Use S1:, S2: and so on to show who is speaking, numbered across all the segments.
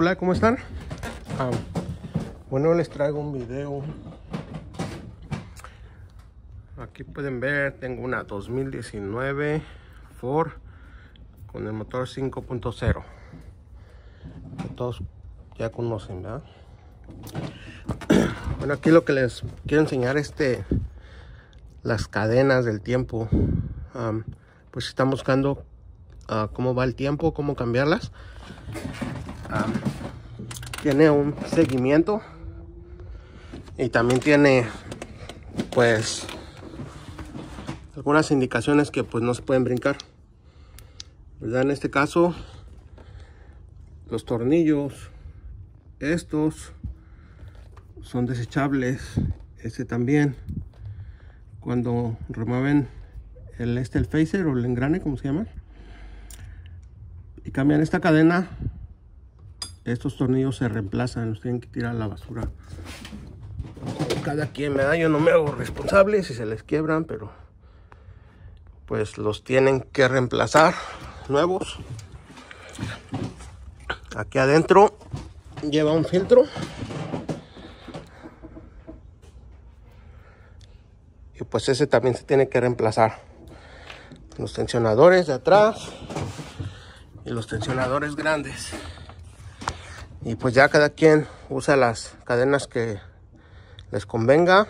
S1: Hola, ¿cómo están? Ah. bueno, les traigo un video. Aquí pueden ver, tengo una 2019 Ford con el motor 5.0. Todos ya conocen, ¿verdad? Bueno, aquí lo que les quiero enseñar este las cadenas del tiempo. pues están buscando ah, cómo va el tiempo, cómo cambiarlas. Ah. tiene un seguimiento y también tiene pues algunas indicaciones que pues no se pueden brincar en este caso los tornillos estos son desechables este también cuando remueven el este el phaser o el engrane como se llama y cambian esta cadena estos tornillos se reemplazan, los tienen que tirar a la basura. Cada quien me da, yo no me hago responsable si se les quiebran, pero pues los tienen que reemplazar nuevos. Aquí adentro lleva un filtro. Y pues ese también se tiene que reemplazar. Los tensionadores de atrás y los tensionadores grandes y pues ya cada quien usa las cadenas que les convenga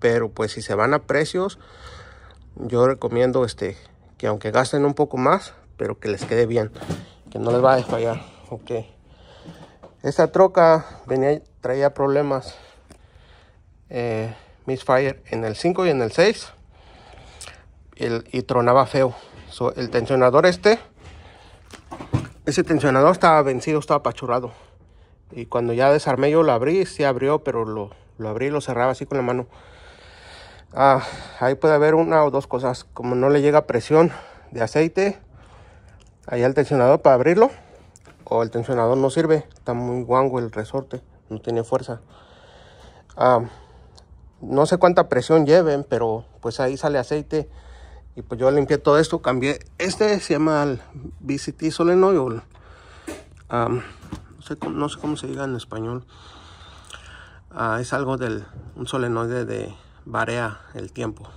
S1: pero pues si se van a precios yo recomiendo este que aunque gasten un poco más pero que les quede bien que no les va a fallar ok esta troca venía traía problemas eh, misfire en el 5 y en el 6 y, el, y tronaba feo el tensionador este ese tensionador estaba vencido, estaba apachurrado. Y cuando ya desarmé yo lo abrí, sí abrió, pero lo, abrí y lo cerraba así con la mano. Ah, ahí puede haber una o dos cosas. Como no le llega presión de aceite ahí al tensionador para abrirlo. O el tensionador no sirve. Está muy guango el resorte. No tiene fuerza. Ah, no sé cuánta presión lleven, pero pues ahí sale aceite. Y pues yo limpié todo esto, cambié. Este se llama el VCT Solenoid no, sé, cómo se diga en español. Ah, es algo del un solenoide de varea el tiempo.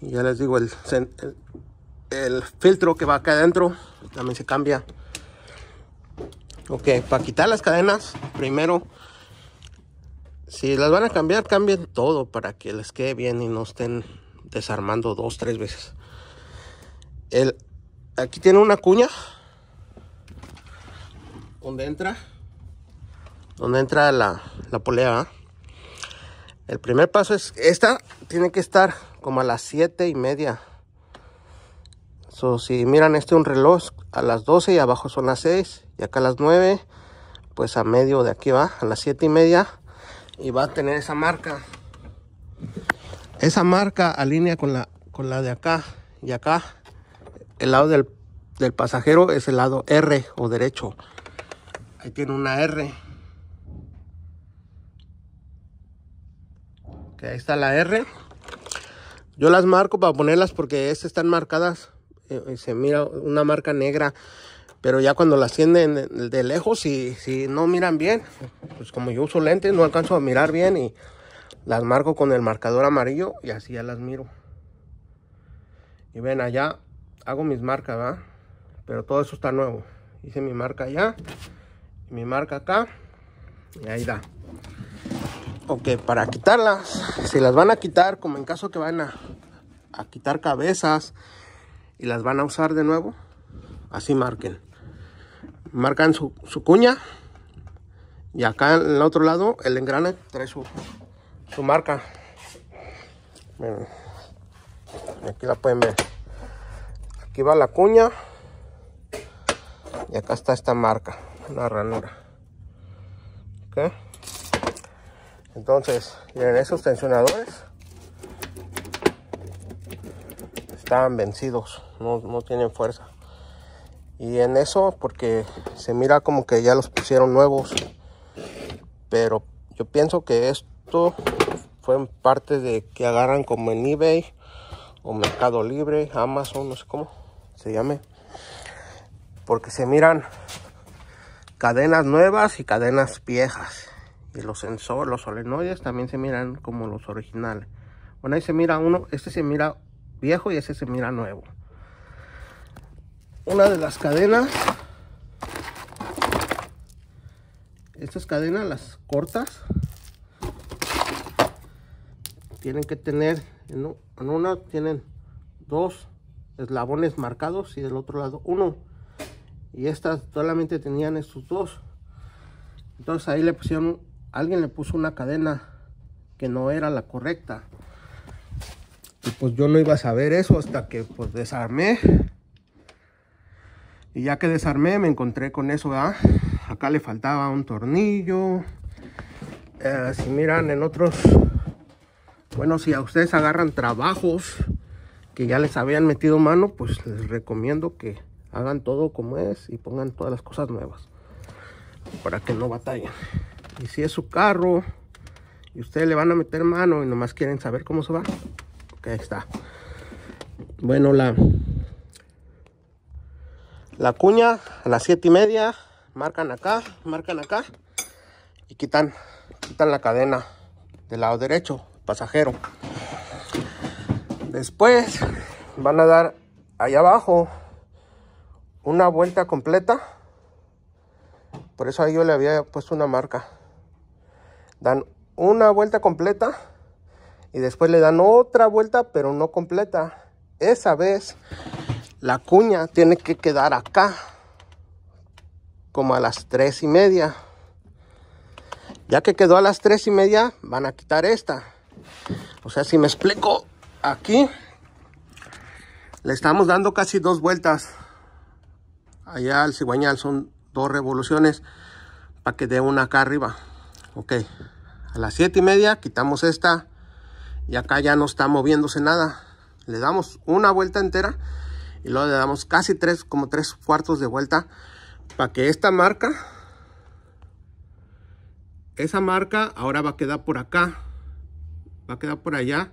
S1: ya les digo, el, el filtro que va acá adentro también se cambia. Ok, para quitar las cadenas, primero si las van a cambiar, cambien todo para que les quede bien y no estén desarmando dos, tres veces. El, aquí tiene una cuña donde entra, donde entra la, la polea. ¿ah? El primer paso es, esta tiene que estar como a las siete y media. So, si miran este un reloj a las 12 y abajo son las 6 y acá a las 9, pues a medio de aquí va, a las 7 y media y va a tener esa marca esa marca alinea con la con la de acá y acá el lado del, pasajero es el lado R o derecho ahí tiene una R que ahí está la R yo las marco para ponerlas porque estas están marcadas eh, eh, se mira una marca negra pero ya cuando las tienen de lejos, y si no miran bien, pues como yo uso lentes, no alcanzo a mirar bien y las marco con el marcador amarillo y así ya las miro. Y ven allá, hago mis marcas, ¿verdad? Pero todo eso está nuevo. Hice mi marca allá, mi marca acá y ahí da. Ok, para quitarlas, si las van a quitar, como en caso que van a quitar cabezas y las van a usar de nuevo, así marquen marcan su, cuña y acá en el otro lado el engrane trae su, su marca aquí la pueden ver aquí va la cuña y acá está esta marca la ranura entonces miren esos tensionadores estaban vencidos no, no tienen fuerza y en eso, porque se mira como que ya los pusieron nuevos. Pero yo pienso que esto fue en parte de que agarran como en eBay o Mercado Libre, Amazon, no sé cómo se llame. Porque se miran cadenas nuevas y cadenas viejas. Y los sensores, los solenoides también se miran como los originales. Bueno, ahí se mira uno, este se mira viejo y ese se mira nuevo una de las cadenas. Estas cadenas, las cortas, tienen que tener, en una tienen dos eslabones marcados y del otro lado uno. Y estas solamente tenían estos dos. Entonces ahí le pusieron, alguien le puso una cadena que no era la correcta. Y pues yo no iba a saber eso hasta que pues desarmé y ya que desarmé, me encontré con eso, Acá le faltaba un tornillo. Eh, si miran en otros... Bueno, si a ustedes agarran trabajos que ya les habían metido mano, pues les recomiendo que hagan todo como es y pongan todas las cosas nuevas para que no batallen. Y si es su carro y ustedes le van a meter mano y nomás quieren saber cómo se va, que ahí está. Bueno, la, la cuña a las siete y media marcan acá marcan acá y quitan quitan la cadena del lado derecho pasajero después van a dar allá abajo una vuelta completa por eso ahí yo le había puesto una marca dan una vuelta completa y después le dan otra vuelta pero no completa esa vez la cuña tiene que quedar acá, como a las tres y media. Ya que quedó a las tres y media, van a quitar esta. O sea, si me explico, aquí le estamos dando casi dos vueltas. Allá al cigüeñal son dos revoluciones para que dé una acá arriba. Ok, a las siete y media quitamos esta y acá ya no está moviéndose nada. Le damos una vuelta entera y luego le damos casi tres, como tres cuartos de vuelta para que esta marca, esa marca ahora va a quedar por acá, va a quedar por allá,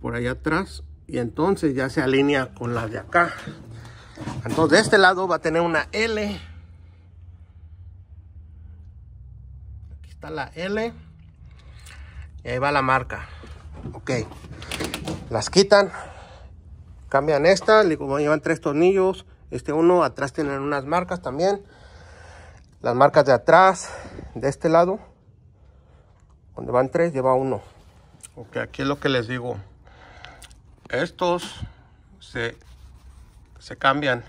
S1: por allá atrás y entonces ya se alinea con la de acá. Entonces de este lado va a tener una L. Aquí está la L. Y ahí va la marca. Ok. Las quitan. Cambian esta, llevan tres tornillos. Este uno, atrás tienen unas marcas también. Las marcas de atrás, de este lado, donde van tres, lleva uno. Ok, aquí es lo que les digo. Estos se, cambian.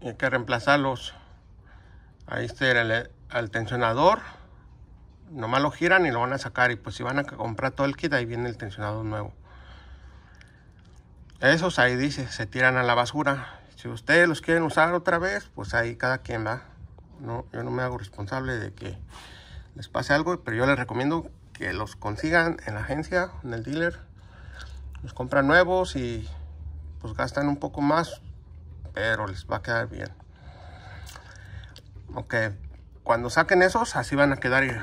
S1: Y hay que reemplazarlos. Ahí está el, el tensionador nomás lo giran y lo van a sacar y pues si van a comprar todo el kit ahí viene el tensionador nuevo esos ahí dice, se tiran a la basura. Si ustedes los quieren usar otra vez, pues ahí cada quien va. No, yo no me hago responsable de que les pase algo, pero yo les recomiendo que los consigan en la agencia, en el dealer. Los compran nuevos y pues gastan un poco más, pero les va a quedar bien. Ok, cuando saquen esos, así van a quedar. Eh.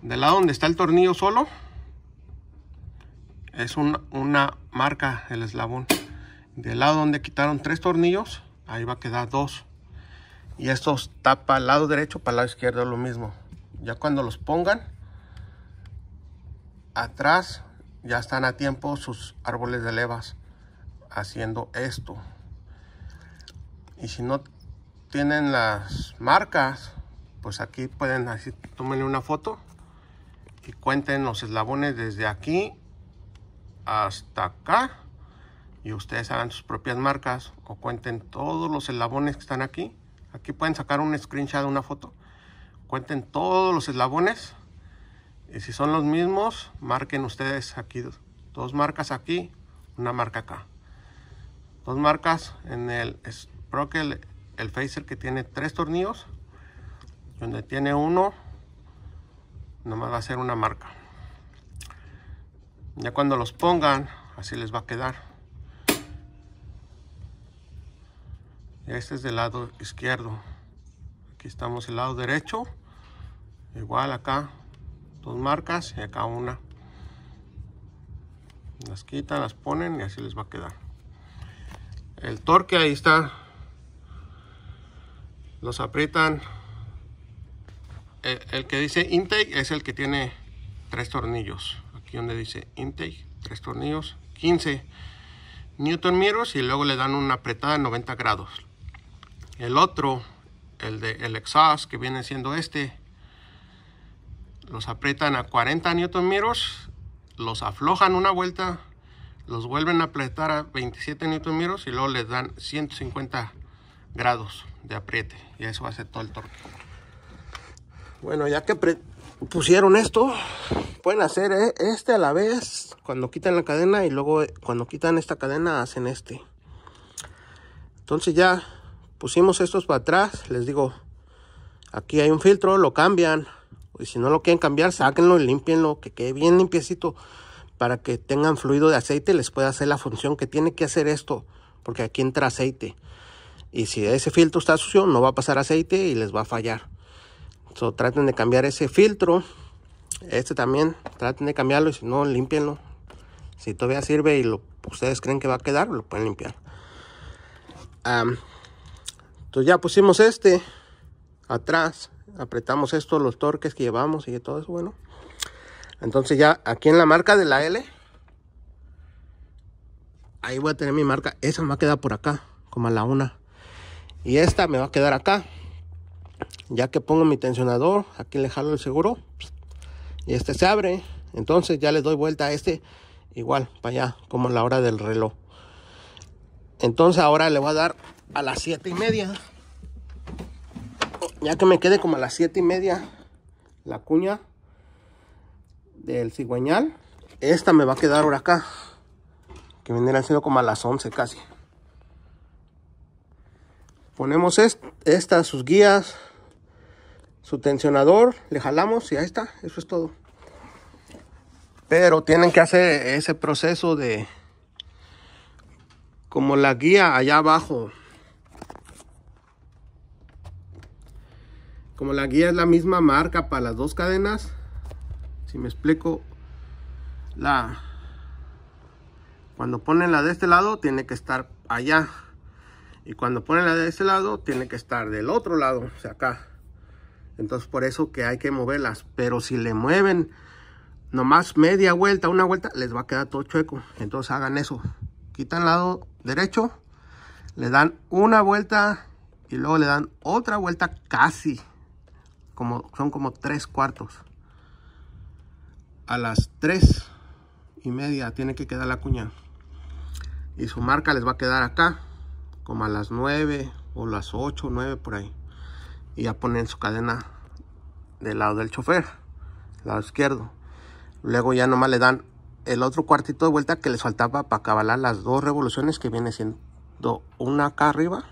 S1: Del lado donde está el tornillo solo, es una marca el eslabón del lado donde quitaron tres tornillos ahí va a quedar dos y estos tapa el lado derecho para el lado izquierdo lo mismo ya cuando los pongan atrás ya están a tiempo sus árboles de levas haciendo esto y si no tienen las marcas pues aquí pueden así tómenle una foto y cuenten los eslabones desde aquí hasta acá y ustedes hagan sus propias marcas o cuenten todos los eslabones que están aquí. Aquí pueden sacar un screenshot, una foto. Cuenten todos los eslabones y si son los mismos, marquen ustedes aquí dos marcas aquí, una marca acá. Dos marcas en el, sprocket el, el phaser que tiene tres tornillos, donde tiene uno, nomás va a ser una marca. Ya cuando los pongan, así les va a quedar. este es del lado izquierdo. Aquí estamos el lado derecho. Igual acá dos marcas y acá una. Las quitan, las ponen y así les va a quedar. El torque ahí está. Los aprietan. Eh, el que dice intake es el que tiene tres tornillos aquí donde dice intake, tres tornillos, 15 newton metros y luego le dan una apretada de 90 grados. El otro, el de el exhaust que viene siendo este, los aprietan a 40 newton metros los aflojan una vuelta, los vuelven a apretar a 27 newton y luego les dan 150 grados de apriete y eso hace todo el torque. Bueno, ya que pusieron esto pueden hacer eh, este a la vez cuando quitan la cadena y luego eh, cuando quitan esta cadena hacen este entonces ya pusimos estos para atrás les digo aquí hay un filtro lo cambian y si no lo quieren cambiar sáquenlo y limpienlo que quede bien limpiecito para que tengan fluido de aceite les pueda hacer la función que tiene que hacer esto porque aquí entra aceite y si ese filtro está sucio no va a pasar aceite y les va a fallar traten de cambiar ese filtro. Este también, traten de cambiarlo y si no, limpienlo Si todavía sirve y lo ustedes creen que va a quedar, lo pueden limpiar. entonces ya pusimos este atrás. Apretamos esto, los torques que llevamos y todo eso, bueno. Entonces ya aquí en la marca de la L. Ahí voy a tener mi marca. Esa me va a quedar por acá, como a la una. Y esta me va a quedar acá ya que pongo mi tensionador aquí le jalo el seguro y este se abre entonces ya le doy vuelta a este igual para allá como la hora del reloj entonces ahora le voy a dar a las 7 y media ya que me quede como a las 7 y media la cuña del cigüeñal esta me va a quedar por acá que viene siendo como a las 11 casi ponemos estas sus guías su tensionador, le jalamos y ahí está, eso es todo. Pero tienen que hacer ese proceso de como la guía allá abajo. Como la guía es la misma marca para las dos cadenas, si me explico, la cuando ponen la de este lado tiene que estar allá y cuando ponen la de este lado tiene que estar del otro lado, o sea, acá. Entonces por eso que hay que moverlas. Pero si le mueven nomás media vuelta, una vuelta, les va a quedar todo chueco. Entonces hagan eso. Quitan el lado derecho, le dan una vuelta y luego le dan otra vuelta casi. Como, son como tres cuartos. A las tres y media tiene que quedar la cuña. Y su marca les va a quedar acá. Como a las nueve o las ocho, nueve por ahí y ya ponen su cadena del lado del chofer, lado izquierdo. Luego ya nomás le dan el otro cuartito de vuelta que les faltaba para acabar las dos revoluciones que viene siendo una acá arriba.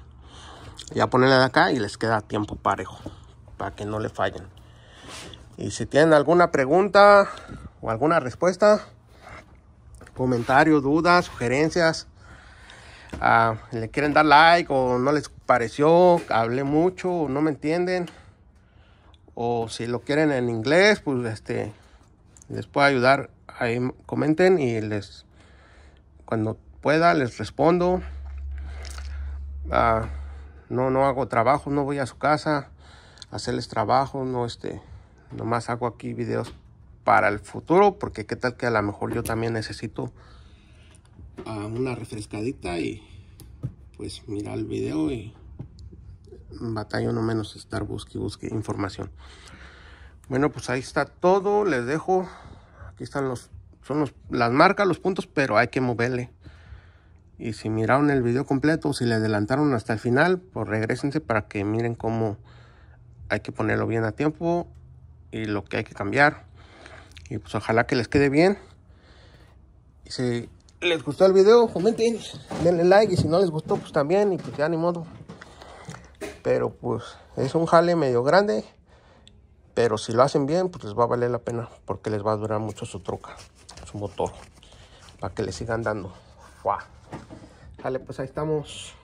S1: Ya ponen de acá y les queda tiempo parejo para que no le fallen. Y si tienen alguna pregunta o alguna respuesta, comentarios, dudas, sugerencias, Ah, le quieren dar like o no les pareció, hablé mucho o no me entienden. O si lo quieren en inglés, pues este, les puedo ayudar. Ahí comenten y les, cuando pueda, les respondo. Ah, no, no hago trabajo, no voy a su casa a hacerles trabajo, no este, nomás hago aquí videos para el futuro, porque qué tal que a lo mejor yo también necesito a una refrescadita y pues mira el video y batalla no menos estar busque busque información bueno pues ahí está todo les dejo aquí están los son los, las marcas los puntos pero hay que moverle y si miraron el video completo si le adelantaron hasta el final pues regresense para que miren cómo hay que ponerlo bien a tiempo y lo que hay que cambiar y pues ojalá que les quede bien y si les gustó el video, comenten, denle like y si no les gustó, pues también, y pues ya ni modo. Pero pues es un jale medio grande, pero si lo hacen bien, pues les va a valer la pena, porque les va a durar mucho su troca, su motor, para que le sigan dando. ¡Wow! Dale pues ahí estamos.